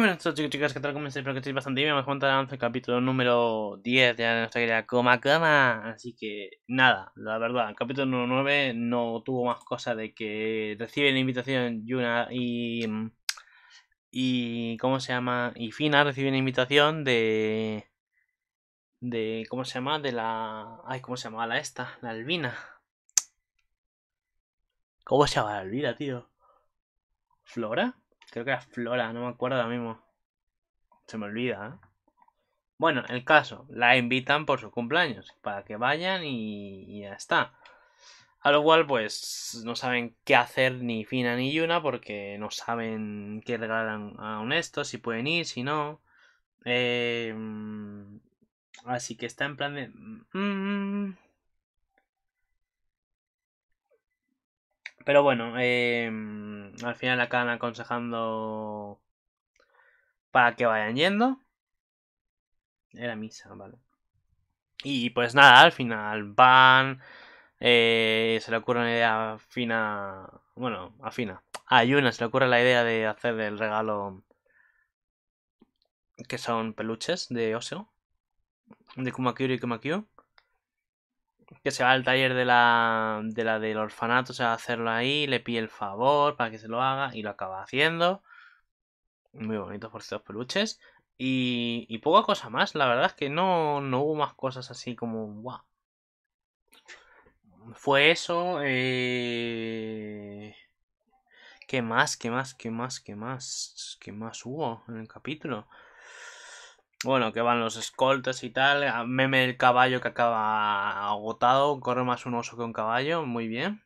buenas chicos chicas, que tal? ¿Cómo estáis? Espero que estéis bastante bien. Vamos a contar el capítulo número 10 de nuestra querida Coma Cama. Así que, nada, la verdad, el capítulo número 9 no tuvo más cosa de que recibe la invitación Yuna y... y ¿Cómo se llama? Y Fina recibe la invitación de... de... ¿Cómo se llama? De la... Ay, ¿cómo se llamaba La esta, la Albina. ¿Cómo se llama la Albina, tío? ¿Flora? Creo que era Flora, no me acuerdo ahora mismo. Se me olvida, ¿eh? Bueno, el caso, la invitan por su cumpleaños, para que vayan y, ya está. A lo cual, pues, no saben qué hacer ni Fina ni Yuna, porque no saben qué regalan a un si pueden ir, si no. Em, así que está en plan de... Mm, mm". Pero bueno, eh, al final acaban aconsejando para que vayan yendo. Era misa, vale. Y pues nada, al final van. Eh, se le ocurre una idea fina. Bueno, afina. fina. A Yuna se le ocurre la idea de hacer el regalo. Que son peluches de Oseo. De Kumakyu y Kumakyu que se va al taller de la, de la del orfanato, se va a hacerlo ahí, le pide el favor para que se lo haga y lo acaba haciendo. Muy bonitos por estos peluches. Y, y, poca cosa más, la verdad es que no, no hubo más cosas así como Fue eso. Eh... ¿Qué más? ¿Qué más? ¿Qué más? ¿Qué más? ¿Qué más hubo en el capítulo? Bueno, que van los escoltas y tal. Meme el caballo que acaba agotado. Corre más un oso que un caballo. Muy bien.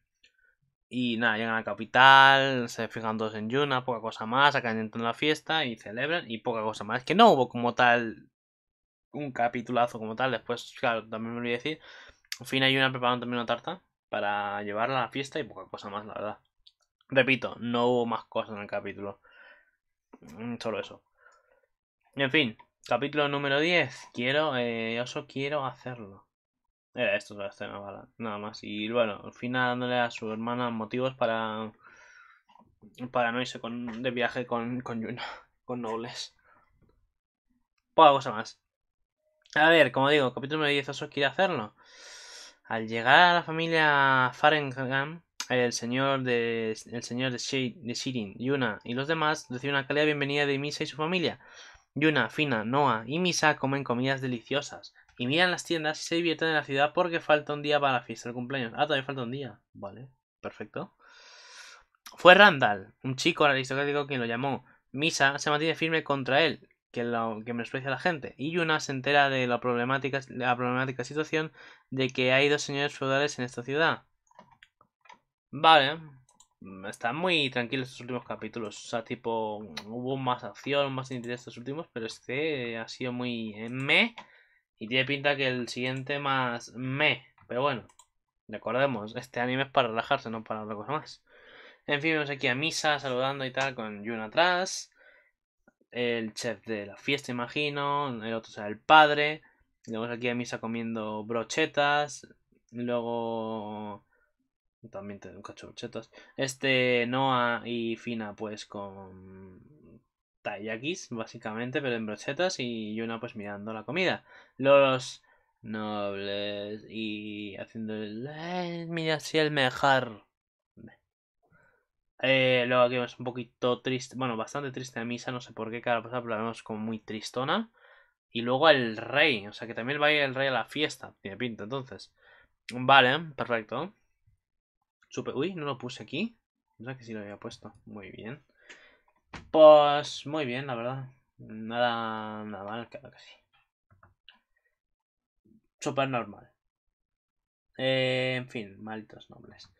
Y nada, llegan a la capital, se fijan dos en Yuna, poca cosa más, entran la fiesta y celebran y poca cosa más. Que no hubo como tal un capitulazo como tal. Después, claro, también me olvidé decir. fin hay Yuna preparando también una tarta para llevarla a la fiesta y poca cosa más, la verdad. Repito, no hubo más cosas en el capítulo. Mm, solo eso. En fin, Capítulo número 10. Quiero, eh, quiero hacerlo. Era esto la escena, nada más. Y bueno, al final dándole a su hermana motivos para para no irse con, de viaje con, con Yuna, con Nobles. Poca cosa más. A ver, como digo, capítulo número 10, Oso quiere hacerlo. Al llegar a la familia Farenham, el señor de el señor de, de Shirin, Yuna y los demás reciben una calidad bienvenida de Misa y su familia. Yuna, Fina, Noah y Misa comen comidas deliciosas y miran las tiendas y se divierten en la ciudad porque falta un día para la fiesta del cumpleaños. Ah, todavía falta un día. Vale, perfecto. Fue Randall, un chico aristocrático quien lo llamó. Misa se mantiene firme contra él, que, lo, que menosprecia a la gente. Y Yuna se entera de la problemática, la problemática situación de que hay dos señores feudales en esta ciudad. Vale, Mm, está muy tranquilos estos últimos capítulos. O sea, tipo, hubo más acción, más interés estos últimos, pero este ha sido muy eh, me. Y tiene pinta que el siguiente más me. Pero bueno, recordemos, este anime es para relajarse, no para otra cosa más. En fin, vemos aquí a Misa saludando y tal con Jun atrás. El chef de la fiesta, imagino. El otro será el padre. Vemos aquí a Misa comiendo brochetas. Luego también de cachorrochetas. Este, Noah y Fina, pues con Tayakis, básicamente, pero en brochetas. Y Yuna, pues mirando la comida. Los nobles y haciendo. el... mira, si el mejor eh, luego aquí vemos un poquito triste, bueno, bastante triste a misa, no sé por qué cada pasada, pero la vemos como muy tristona. Y luego el rey, o sea que también va a ir el rey a la fiesta, tiene pinta entonces. Vale, perfecto. Super... Uy, no lo puse aquí. sé que sí lo había puesto. Muy bien. Pues muy bien, la verdad. Nada, nada mal, claro que sí. Super normal. Eh, en fin, malditos nobles.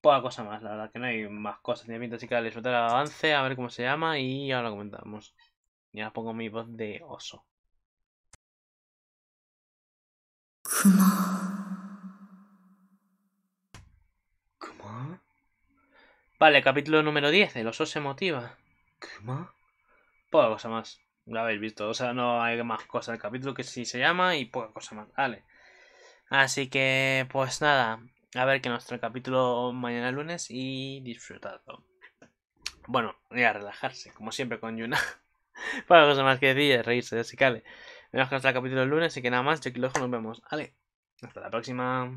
Poca cosa más, la verdad, que no hay más cosas. Tiene pinta así que disfrutar el avance, a ver cómo se llama y ahora lo comentamos. Y ahora pongo mi voz de oso. Vale, capítulo número 10, el oso se motiva. ¿Qué más? Poca cosa más. Lo habéis visto, o sea, no hay más cosas. El capítulo que sí se llama y poca cosa más. Vale. Así que, pues nada. A ver que nuestro capítulo mañana lunes y disfrutado Bueno, voy a relajarse, como siempre con Yuna. Para cosa más que decir, reírse, así que vale. Menos que nuestro capítulo el lunes, así que nada más, yo aquí lo nos vemos. Vale, hasta la próxima.